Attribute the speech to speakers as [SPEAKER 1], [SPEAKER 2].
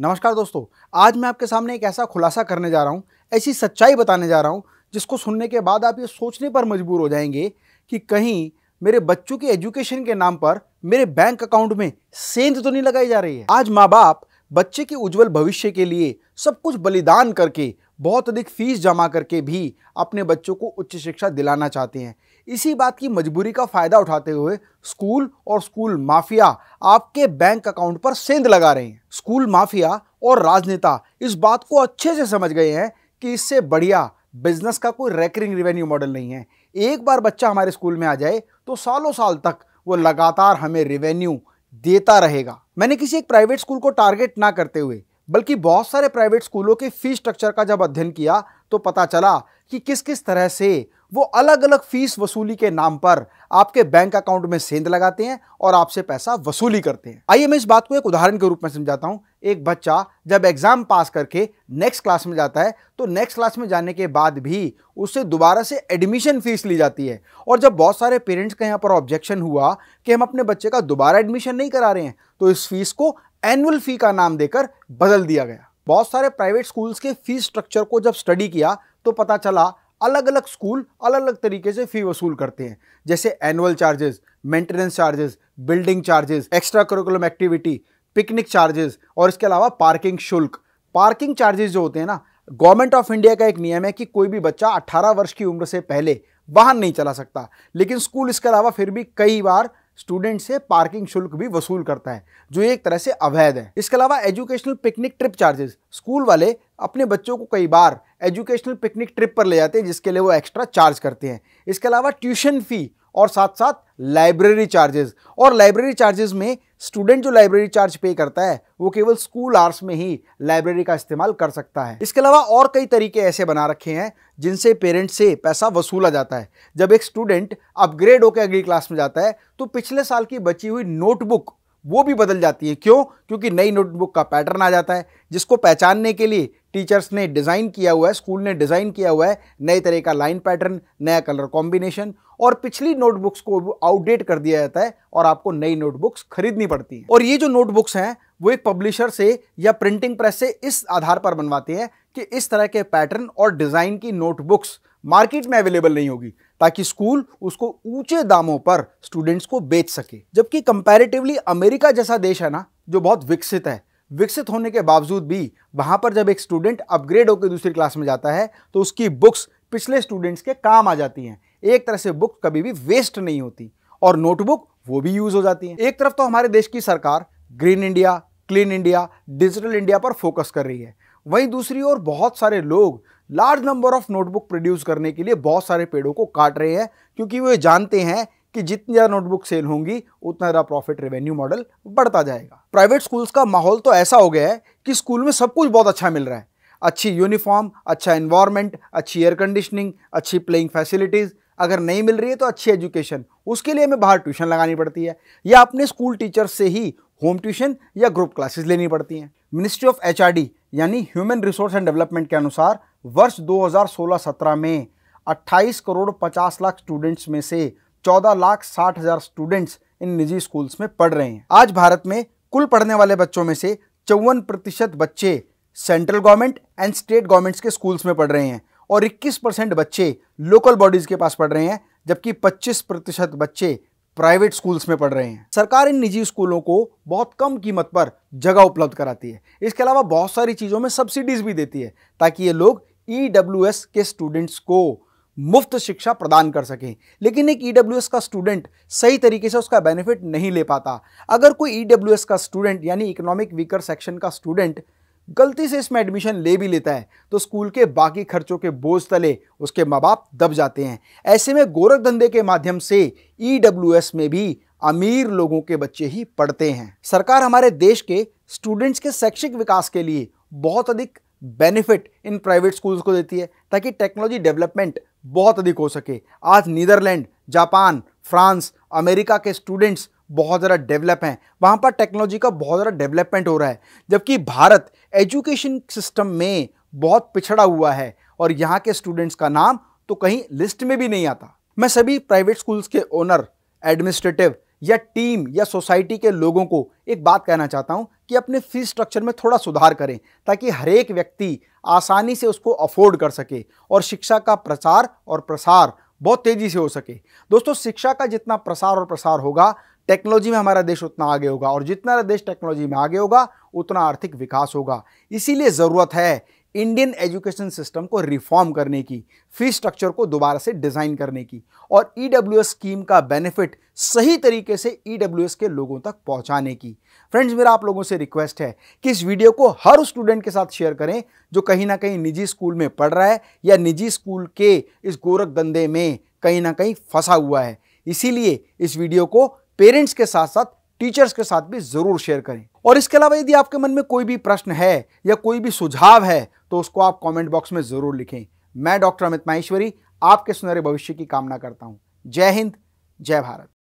[SPEAKER 1] नमस्कार दोस्तों आज मैं आपके सामने एक ऐसा खुलासा करने जा रहा हूँ ऐसी सच्चाई बताने जा रहा हूँ जिसको सुनने के बाद आप ये सोचने पर मजबूर हो जाएंगे कि कहीं मेरे बच्चों के एजुकेशन के नाम पर मेरे बैंक अकाउंट में सेंध तो नहीं लगाई जा रही है आज माँ बाप बच्चे के उज्जवल भविष्य के लिए सब कुछ बलिदान करके बहुत अधिक फीस जमा करके भी अपने बच्चों को उच्च शिक्षा दिलाना चाहते हैं इसी बात की मजबूरी का फ़ायदा उठाते हुए स्कूल और स्कूल माफिया आपके बैंक अकाउंट पर सेंध लगा रहे हैं स्कूल माफिया और राजनेता इस बात को अच्छे से समझ गए हैं कि इससे बढ़िया बिजनेस का कोई रेकरिंग रिवेन्यू मॉडल नहीं है एक बार बच्चा हमारे स्कूल में आ जाए तो सालों साल तक वो लगातार हमें रिवेन्यू देता रहेगा मैंने किसी एक प्राइवेट स्कूल को टारगेट ना करते हुए बल्कि बहुत सारे प्राइवेट स्कूलों के फीस स्ट्रक्चर का जब अध्ययन किया तो पता चला कि किस किस तरह से वो अलग अलग फीस वसूली के नाम पर आपके बैंक अकाउंट में सेंध लगाते हैं और आपसे पैसा वसूली करते हैं आइए मैं इस बात को एक उदाहरण के रूप में समझाता हूँ एक बच्चा जब एग्जाम पास करके नेक्स्ट क्लास में जाता है तो नेक्स्ट क्लास में जाने के बाद भी उससे दोबारा से एडमिशन फीस ली जाती है और जब बहुत सारे पेरेंट्स का यहाँ पर ऑब्जेक्शन हुआ कि हम अपने बच्चे का दोबारा एडमिशन नहीं करा रहे हैं तो इस फीस को एनुअल फ़ी का नाम देकर बदल दिया गया बहुत सारे प्राइवेट स्कूल्स के फी स्ट्रक्चर को जब स्टडी किया तो पता चला अलग अलग स्कूल अलग अलग तरीके से फ़ी वसूल करते हैं जैसे annual charges maintenance charges building charges extra curriculum activity picnic charges और इसके अलावा पार्किंग शुल्क पार्किंग चार्जेस जो होते हैं ना गवर्नमेंट ऑफ इंडिया का एक नियम है कि कोई भी बच्चा 18 वर्ष की उम्र से पहले वाहन नहीं चला सकता लेकिन स्कूल इसके अलावा फिर भी कई बार स्टूडेंट से पार्किंग शुल्क भी वसूल करता है जो एक तरह से अवैध है इसके अलावा educational picnic trip charges school वाले अपने बच्चों को कई बार एजुकेशनल पिकनिक ट्रिप पर ले जाते हैं जिसके लिए वो एक्स्ट्रा चार्ज करते हैं इसके अलावा ट्यूशन फ़ी और साथ साथ लाइब्रेरी चार्जेस और लाइब्रेरी चार्जेस में स्टूडेंट जो लाइब्रेरी चार्ज पे करता है वो केवल स्कूल आर्स में ही लाइब्रेरी का इस्तेमाल कर सकता है इसके अलावा और कई तरीके ऐसे बना रखे हैं जिनसे पेरेंट्स से पैसा वसूला जाता है जब एक स्टूडेंट अपग्रेड होकर अगली क्लास में जाता है तो पिछले साल की बची हुई नोटबुक वो भी बदल जाती है क्यों क्योंकि नई नोटबुक का पैटर्न आ जाता है जिसको पहचानने के लिए टीचर्स ने डिज़ाइन किया हुआ है स्कूल ने डिज़ाइन किया हुआ है नए तरह का लाइन पैटर्न नया कलर कॉम्बिनेशन और पिछली नोटबुक्स को आउटडेट कर दिया जाता है और आपको नई नोटबुक्स खरीदनी पड़ती है और ये जो नोटबुक्स हैं वो एक पब्लिशर से या प्रिंटिंग प्रेस से इस आधार पर बनवाती हैं कि इस तरह के पैटर्न और डिज़ाइन की नोटबुक्स मार्केट में अवेलेबल नहीं होगी ताकि स्कूल उसको ऊंचे दामों पर स्टूडेंट्स को बेच सके जबकि कंपैरेटिवली अमेरिका जैसा देश है ना जो बहुत विकसित है विकसित होने के बावजूद भी वहाँ पर जब एक स्टूडेंट अपग्रेड होकर दूसरी क्लास में जाता है तो उसकी बुक्स पिछले स्टूडेंट्स के काम आ जाती हैं एक तरह से बुक कभी भी वेस्ट नहीं होती और नोटबुक वो भी यूज़ हो जाती हैं एक तरफ तो हमारे देश की सरकार green India clean India digital India पर फोकस कर रही है वहीं दूसरी ओर बहुत सारे लोग large number of notebook produce करने के लिए बहुत सारे पेड़ों को काट रहे हैं क्योंकि वे जानते हैं कि जितनी ज़्यादा नोटबुक सेल होंगी उतना ज़्यादा प्रॉफिट रेवेन्यू मॉडल बढ़ता जाएगा प्राइवेट स्कूल्स का माहौल तो ऐसा हो गया है कि स्कूल में सब कुछ बहुत अच्छा मिल रहा है अच्छी यूनिफॉर्म अच्छा इन्वायरमेंट अच्छी एयर कंडीशनिंग अच्छी प्लेइंग फैसिलिटीज़ अगर नहीं मिल रही है तो अच्छी एजुकेशन उसके लिए हमें बाहर ट्यूशन लगानी पड़ती है या अपने स्कूल टीचर से ही होम ट्यूशन या ग्रुप क्लासेस लेनी पड़ती हैं मिनिस्ट्री ऑफ एच यानी ह्यूमन रिसोर्स एंड डेवलपमेंट के अनुसार वर्ष 2016-17 में 28 करोड़ 50 लाख स्टूडेंट्स में से 14 लाख साठ हज़ार स्टूडेंट्स इन निजी स्कूल्स में पढ़ रहे हैं आज भारत में कुल पढ़ने वाले बच्चों में से चौवन प्रतिशत बच्चे central government and state governments के स्कूल्स में पढ़ रहे हैं और 21 परसेंट बच्चे लोकल बॉडीज़ के पास पढ़ रहे हैं जबकि 25 प्रतिशत बच्चे प्राइवेट स्कूल्स में पढ़ रहे हैं सरकार इन निजी स्कूलों को बहुत कम कीमत पर जगह उपलब्ध कराती है इसके अलावा बहुत सारी चीज़ों में सब्सिडीज भी देती है ताकि ये लोग ई e के स्टूडेंट्स को मुफ्त शिक्षा प्रदान कर सकें लेकिन एक ई e का स्टूडेंट सही तरीके से उसका बेनिफिट नहीं ले पाता अगर कोई ई e का स्टूडेंट यानी इकोनॉमिक वीकर सेक्शन का स्टूडेंट गलती से इसमें एडमिशन ले भी लेता है तो स्कूल के बाकी खर्चों के बोझ तले उसके माँ बाप दब जाते हैं ऐसे में गोरख धंधे के माध्यम से ई में भी अमीर लोगों के बच्चे ही पढ़ते हैं सरकार हमारे देश के स्टूडेंट्स के शैक्षिक विकास के लिए बहुत अधिक बेनिफिट इन प्राइवेट स्कूल्स को देती है ताकि टेक्नोलॉजी डेवलपमेंट बहुत अधिक हो सके आज नीदरलैंड जापान फ्रांस अमेरिका के स्टूडेंट्स बहुत ज़्यादा डेवलप हैं वहाँ पर टेक्नोलॉजी का बहुत ज़्यादा डेवलपमेंट हो रहा है जबकि भारत एजुकेशन सिस्टम में बहुत पिछड़ा हुआ है और यहाँ के स्टूडेंट्स का नाम तो कहीं लिस्ट में भी नहीं आता मैं सभी प्राइवेट स्कूल्स के ओनर एडमिनिस्ट्रेटिव या टीम या सोसाइटी के लोगों को एक बात कहना चाहता हूँ कि अपने फीस स्ट्रक्चर में थोड़ा सुधार करें ताकि हर एक व्यक्ति आसानी से उसको अफोर्ड कर सके और शिक्षा का प्रचार और प्रसार बहुत तेज़ी से हो सके दोस्तों शिक्षा का जितना प्रसार और प्रसार होगा टेक्नोलॉजी में हमारा देश उतना आगे होगा और जितना देश टेक्नोलॉजी में आगे होगा उतना आर्थिक विकास होगा इसीलिए ज़रूरत है इंडियन एजुकेशन सिस्टम को रिफॉर्म करने की फी स्ट्रक्चर को दोबारा से डिज़ाइन करने की और ई e स्कीम का बेनिफिट सही तरीके से ई e के लोगों तक पहुंचाने की फ्रेंड्स मेरा आप लोगों से रिक्वेस्ट है कि इस वीडियो को हर स्टूडेंट के साथ शेयर करें जो कहीं ना कहीं निजी स्कूल में पढ़ रहा है या निजी स्कूल के इस गोरख धंधे में कहीं ना कहीं फंसा हुआ है इसीलिए इस वीडियो को पेरेंट्स के साथ साथ टीचर्स के साथ भी ज़रूर शेयर करें और इसके अलावा यदि आपके मन में कोई भी प्रश्न है या कोई भी सुझाव है तो उसको आप कमेंट बॉक्स में ज़रूर लिखें मैं डॉक्टर अमित माहेश्वरी आपके सुनहरे भविष्य की कामना करता हूं जय हिंद जय भारत